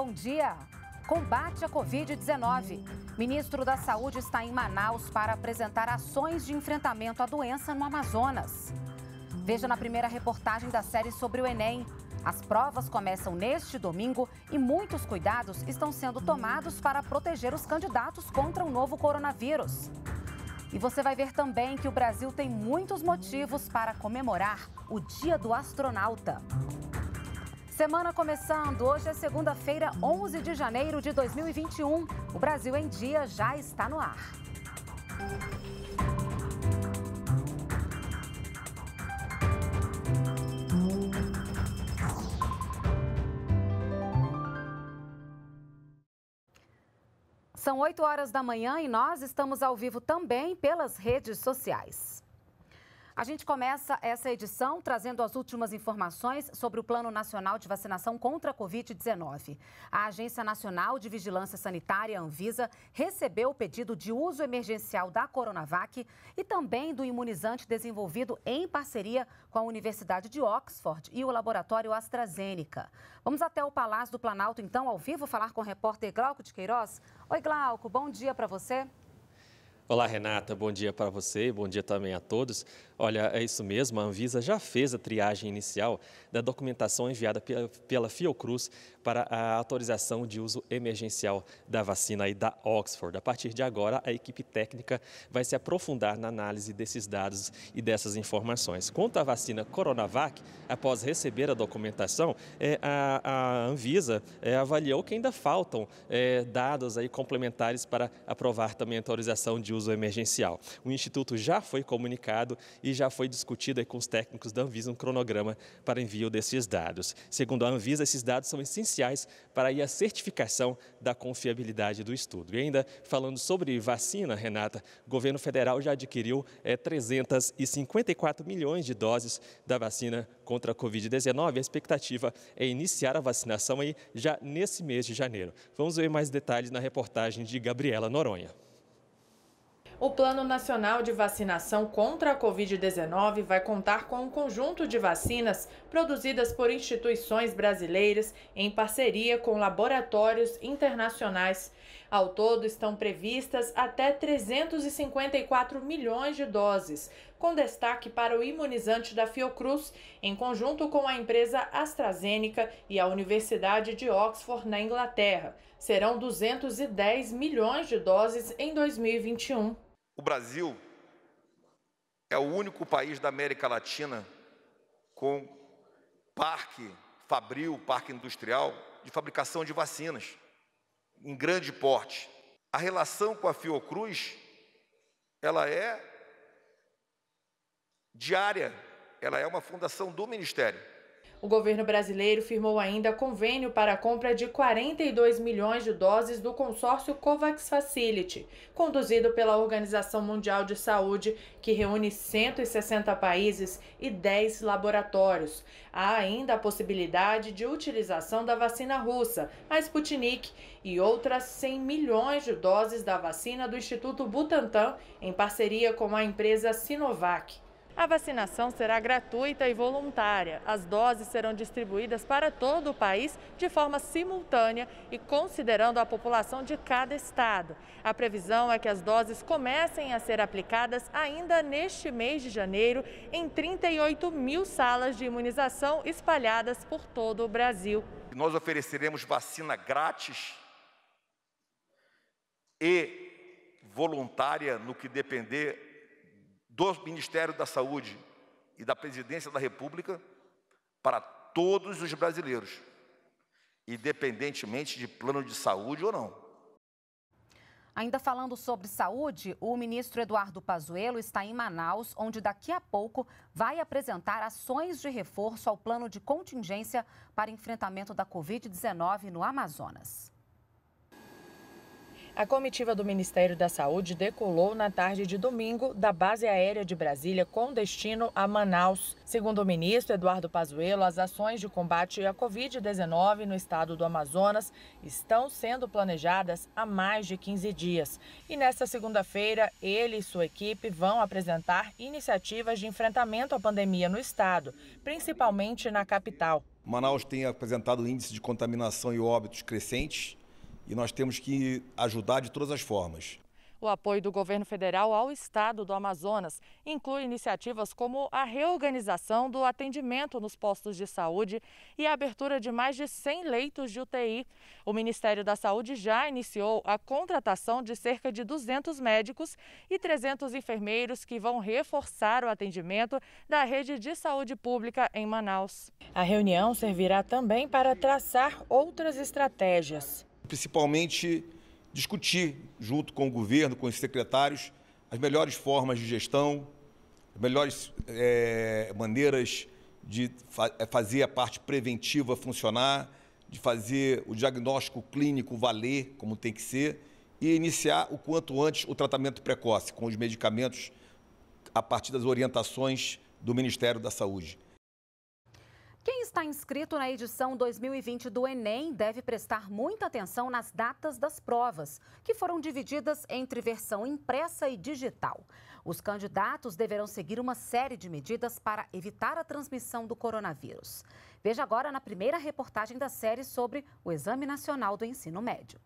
bom dia. Combate à Covid-19. Ministro da Saúde está em Manaus para apresentar ações de enfrentamento à doença no Amazonas. Veja na primeira reportagem da série sobre o Enem. As provas começam neste domingo e muitos cuidados estão sendo tomados para proteger os candidatos contra o novo coronavírus. E você vai ver também que o Brasil tem muitos motivos para comemorar o Dia do Astronauta. Semana começando, hoje é segunda-feira, 11 de janeiro de 2021. O Brasil em Dia já está no ar. São 8 horas da manhã e nós estamos ao vivo também pelas redes sociais. A gente começa essa edição trazendo as últimas informações sobre o Plano Nacional de Vacinação contra a Covid-19. A Agência Nacional de Vigilância Sanitária, Anvisa, recebeu o pedido de uso emergencial da Coronavac e também do imunizante desenvolvido em parceria com a Universidade de Oxford e o laboratório AstraZeneca. Vamos até o Palácio do Planalto, então, ao vivo, falar com o repórter Glauco de Queiroz. Oi, Glauco, bom dia para você. Olá, Renata. Bom dia para você e bom dia também a todos. Olha, é isso mesmo. A Anvisa já fez a triagem inicial da documentação enviada pela Fiocruz para a autorização de uso emergencial da vacina e da Oxford. A partir de agora, a equipe técnica vai se aprofundar na análise desses dados e dessas informações. Quanto à vacina Coronavac, após receber a documentação, é, a, a, Anvisa é, avaliou que ainda faltam é, dados aí complementares para aprovar também a autorização de uso emergencial. O Instituto já foi comunicado e já foi discutido com os técnicos da Anvisa um cronograma para envio desses dados. Segundo a Anvisa, esses dados são essenciais para a certificação da confiabilidade do estudo. E ainda falando sobre vacina, Renata, o governo federal já adquiriu é, eh, 354 milhões de doses da vacina contra a Covid-19. A expectativa é iniciar a vacinação aí já nesse mês de janeiro. Vamos ver mais detalhes na reportagem de Gabriela Noronha. O Plano Nacional de Vacinação contra a Covid-19 vai contar com um conjunto de vacinas produzidas por instituições brasileiras em parceria com laboratórios internacionais. Ao todo, estão previstas até 354 milhões de doses, com destaque para o imunizante da Fiocruz, em conjunto com a empresa AstraZeneca e a Universidade de Oxford, na Inglaterra. Serão 210 milhões de doses em 2021. O Brasil é o único país da América Latina com parque fabril, parque industrial de fabricação de vacinas em grande porte. A relação com a Fiocruz, ela é diária, ela é uma fundação do Ministério. O governo brasileiro firmou ainda convênio para a compra de 42 milhões de doses do consórcio COVAX Facility, conduzido pela Organização Mundial de Saúde, que reúne 160 países e 10 laboratórios. Há ainda a possibilidade de utilização da vacina russa, a Sputnik, e outras 100 milhões de doses da vacina do Instituto Butantan, em parceria com a empresa Sinovac. A vacinação será gratuita e voluntária. As doses serão distribuídas para todo o país de forma simultânea e considerando a população de cada estado. A previsão é que as doses comecem a ser aplicadas ainda neste mês de janeiro em 38 mil salas de imunização espalhadas por todo o Brasil. Nós ofereceremos vacina grátis e voluntária no que depender do Ministério da Saúde e da Presidência da República para todos os brasileiros, independentemente de plano de saúde ou não. Ainda falando sobre saúde, o ministro Eduardo Pazuello está em Manaus, onde daqui a pouco vai apresentar ações de reforço ao plano de contingência para enfrentamento da Covid-19 no Amazonas. A comitiva do Ministério da Saúde decolou na tarde de domingo da base aérea de Brasília com destino a Manaus. Segundo o ministro Eduardo Pazuello, as ações de combate à Covid-19 no estado do Amazonas estão sendo planejadas há mais de 15 dias. E nesta segunda-feira, ele e sua equipe vão apresentar iniciativas de enfrentamento à pandemia no estado, principalmente na capital. Manaus tem apresentado índice de contaminação e óbitos crescentes e nós temos que ajudar de todas as formas. O apoio do governo federal ao estado do Amazonas inclui iniciativas como a reorganização do atendimento nos postos de saúde e a abertura de mais de 100 leitos de UTI. O Ministério da Saúde já iniciou a contratação de cerca de 200 médicos e 300 enfermeiros que vão reforçar o atendimento da rede de saúde pública em Manaus. A reunião servirá também para traçar outras estratégias principalmente discutir, junto com o governo, com os secretários, as melhores formas de gestão, as melhores é, maneiras de fa é, fazer a parte preventiva funcionar, de fazer o diagnóstico clínico valer como tem que ser e iniciar o quanto antes o tratamento precoce com os medicamentos a partir das orientações do Ministério da Saúde. Quem está inscrito na edição 2020 do Enem deve prestar muita atenção nas datas das provas, que foram divididas entre versão impressa e digital. Os candidatos deverão seguir uma série de medidas para evitar a transmissão do coronavírus. Veja agora na primeira reportagem da série sobre o Exame Nacional do Ensino Médio.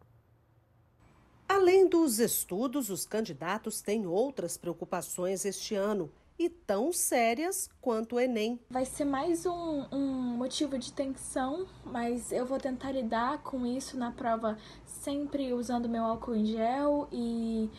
Além dos estudos, os candidatos têm outras preocupações este ano e tão sérias quanto o Enem. Vai ser mais um, um, motivo de tensão, mas eu vou tentar lidar com isso na prova sempre usando meu álcool em gel e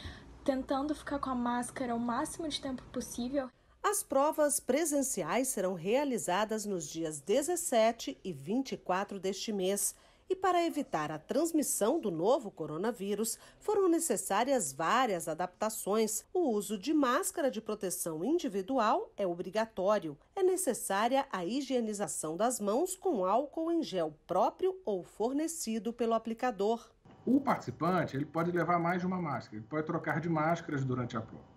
tentando ficar com a máscara o máximo de tempo possível. As provas presenciais serão realizadas nos dias 17 e 24 deste mês. E para evitar a transmissão do novo coronavírus, foram necessárias várias adaptações. O uso de máscara de proteção individual é obrigatório. É necessária a higienização das mãos com álcool em gel próprio ou fornecido pelo aplicador. O participante ele pode levar mais de uma máscara, ele pode trocar de máscaras durante a prova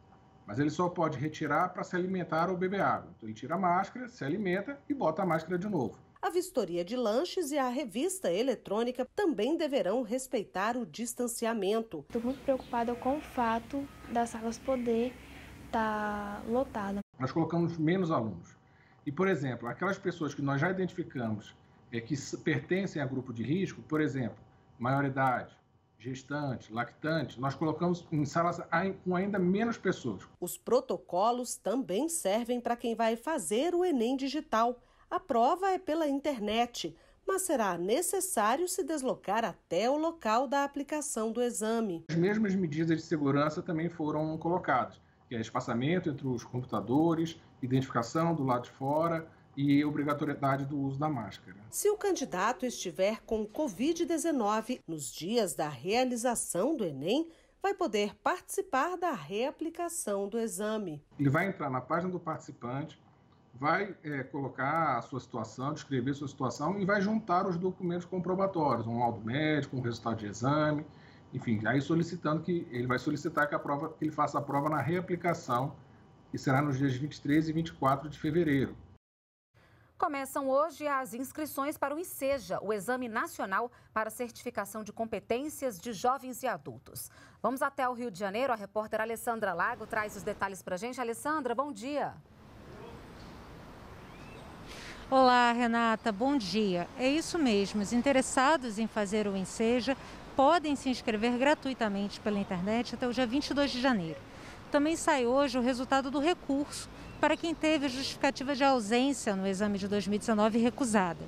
mas ele só pode retirar para se alimentar ou beber água. Então ele tira a máscara, se alimenta e bota a máscara de novo a vistoria de lanches e a revista eletrônica também deverão respeitar o distanciamento. Estou muito preocupada com o fato das salas poder estar tá lotada. Nós colocamos menos alunos. E, por exemplo, aquelas pessoas que nós já identificamos é, que pertencem a grupo de risco, por exemplo, maioridade, gestantes, lactantes, nós colocamos em salas com ainda menos pessoas. Os protocolos também servem para quem vai fazer o Enem digital. A prova é pela internet, mas será necessário se deslocar até o local da aplicação do exame. As mesmas medidas de segurança também foram colocadas, que é espaçamento entre os computadores, identificação do lado de fora e obrigatoriedade do uso da máscara. Se o candidato estiver com COVID-19 nos dias da realização do ENEM, vai poder participar da reaplicação do exame. Ele vai entrar na página do participante vai é, colocar a sua situação, descrever a sua situação e vai juntar os documentos comprobatórios, um laudo médico, um resultado de exame, enfim, aí solicitando que ele vai solicitar que a prova que ele faça a prova na reaplicação, que será nos dias 23 e 24 de fevereiro. Começam hoje as inscrições para o INSEJA, o Exame Nacional para Certificação de Competências de Jovens e Adultos. Vamos até o Rio de Janeiro, a repórter Alessandra Lago traz os detalhes para a gente. Alessandra, bom dia. Bom dia. Olá, Renata, bom dia. É isso mesmo, os interessados em fazer o Enseja podem se inscrever gratuitamente pela internet até o dia 22 de janeiro. Também sai hoje o resultado do recurso para quem teve justificativa de ausência no exame de 2019 recusada.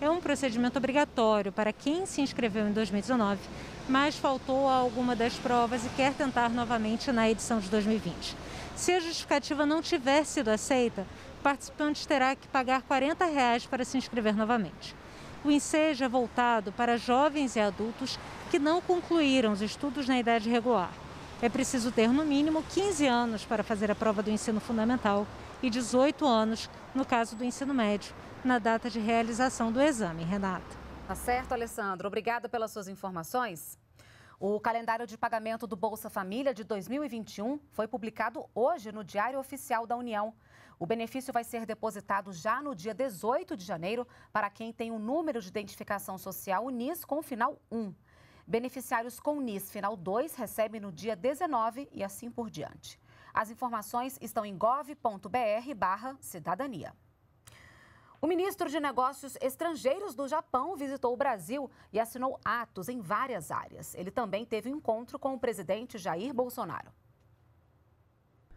É um procedimento obrigatório para quem se inscreveu em 2019, mas faltou a alguma das provas e quer tentar novamente na edição de 2020. Se a justificativa não tiver sido aceita, Participantes participante terá que pagar R$ 40 para se inscrever novamente. O ensejo é voltado para jovens e adultos que não concluíram os estudos na idade regular. É preciso ter, no mínimo, 15 anos para fazer a prova do ensino fundamental e 18 anos, no caso do ensino médio, na data de realização do exame, Renata. Tá certo, Alessandro. Obrigada pelas suas informações. O calendário de pagamento do Bolsa Família de 2021 foi publicado hoje no Diário Oficial da União. O benefício vai ser depositado já no dia 18 de janeiro para quem tem o um número de identificação social NIS com final 1. Beneficiários com NIS final 2 recebem no dia 19 e assim por diante. As informações estão em gov.br/cidadania. O ministro de Negócios Estrangeiros do Japão visitou o Brasil e assinou atos em várias áreas. Ele também teve um encontro com o presidente Jair Bolsonaro.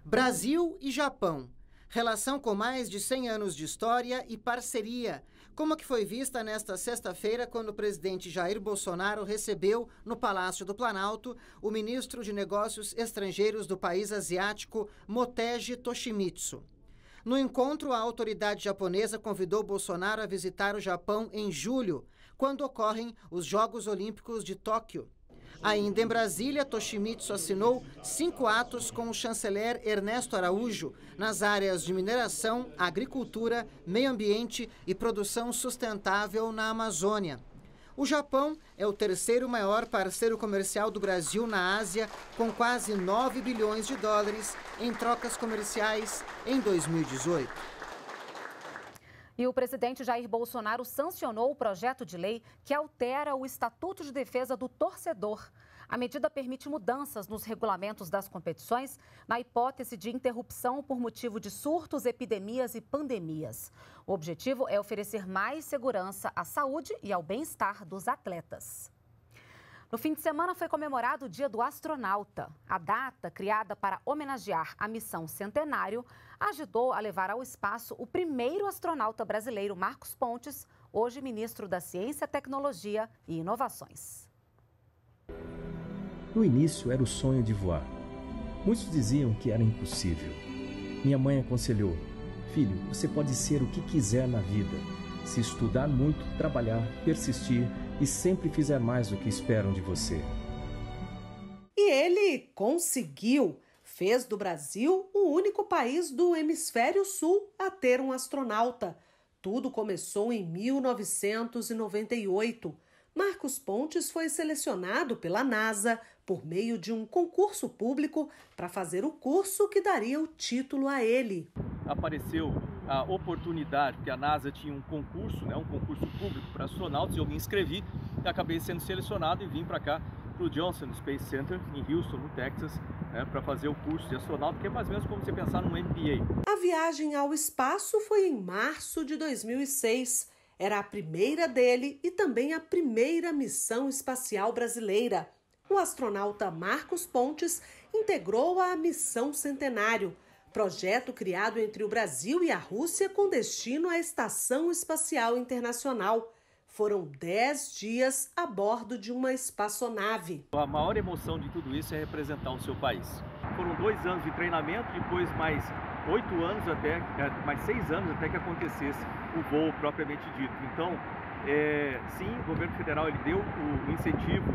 Brasil e Japão. Relação com mais de 100 anos de história e parceria, como que foi vista nesta sexta-feira quando o presidente Jair Bolsonaro recebeu no Palácio do Planalto o ministro de Negócios Estrangeiros do país asiático, Motegi Toshimitsu. No encontro, a autoridade japonesa convidou Bolsonaro a visitar o Japão em julho, quando ocorrem os Jogos Olímpicos de Tóquio. Ainda em Brasília, Toshimitsu assinou cinco atos com o chanceler Ernesto Araújo nas áreas de mineração, agricultura, meio ambiente e produção sustentável na Amazônia. O Japão é o terceiro maior parceiro comercial do Brasil na Ásia, com quase 9 bilhões de dólares em trocas comerciais em 2018. E o presidente Jair Bolsonaro sancionou o projeto de lei que altera o Estatuto de Defesa do Torcedor. A medida permite mudanças nos regulamentos das competições na hipótese de interrupção por motivo de surtos, epidemias e pandemias. O objetivo é oferecer mais segurança à saúde e ao bem-estar dos atletas. No fim de semana foi comemorado o Dia do Astronauta. A data, criada para homenagear a missão centenário, ajudou a levar ao espaço o primeiro astronauta brasileiro, Marcos Pontes, hoje ministro da Ciência, Tecnologia e Inovações. No início era o sonho de voar. Muitos diziam que era impossível. Minha mãe aconselhou: Filho, você pode ser o que quiser na vida, se estudar muito, trabalhar, persistir e sempre fizer mais do que esperam de você. E ele conseguiu! Fez do Brasil o único país do hemisfério sul a ter um astronauta. Tudo começou em 1998. Marcos Pontes foi selecionado pela NASA por meio de um concurso público para fazer o curso que daria o título a ele. Apareceu a oportunidade, que a NASA tinha um concurso, né, um concurso público para astronautas, e eu me inscrevi, e acabei sendo selecionado e vim para cá, para o Johnson Space Center, em Houston, no Texas, né, para fazer o curso de astronauta, que é mais ou menos como você pensar num MBA. A viagem ao espaço foi em março de 2006. Era a primeira dele e também a primeira missão espacial brasileira o astronauta Marcos Pontes integrou a Missão Centenário, projeto criado entre o Brasil e a Rússia com destino à Estação Espacial Internacional. Foram 10 dias a bordo de uma espaçonave. A maior emoção de tudo isso é representar o seu país. Foram dois anos de treinamento, depois mais oito anos até, é, mais seis anos até que acontecesse o voo propriamente dito. Então, é, sim, o governo federal ele deu o incentivo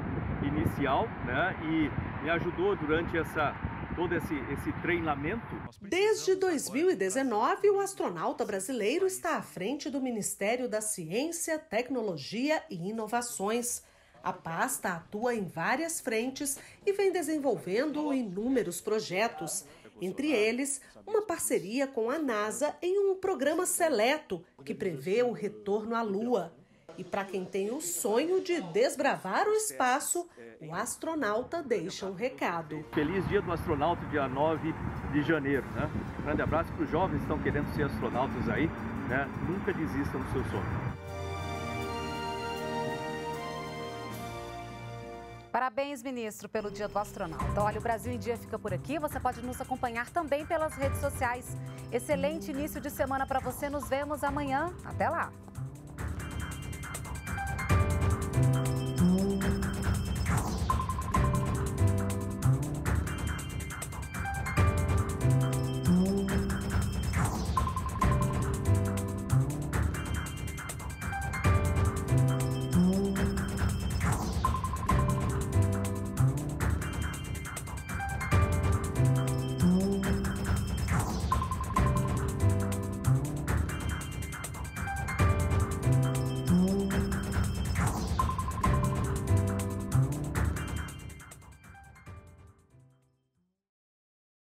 inicial né, e me ajudou durante essa todo esse, esse treinamento. Desde 2019, o astronauta brasileiro está à frente do Ministério da Ciência, Tecnologia e Inovações. A pasta atua em várias frentes e vem desenvolvendo inúmeros projetos, entre eles uma parceria com a NASA em um programa seleto que prevê o retorno à Lua. E para quem tem o sonho de desbravar o espaço, o astronauta deixa um recado. Feliz dia do astronauta, dia 9 de janeiro. Né? Grande abraço para os jovens que estão querendo ser astronautas aí. Né? Nunca desistam do seu sonho. Parabéns, ministro, pelo Dia do Astronauta. Olha, o Brasil em Dia fica por aqui. Você pode nos acompanhar também pelas redes sociais. Excelente início de semana para você. Nos vemos amanhã. Até lá.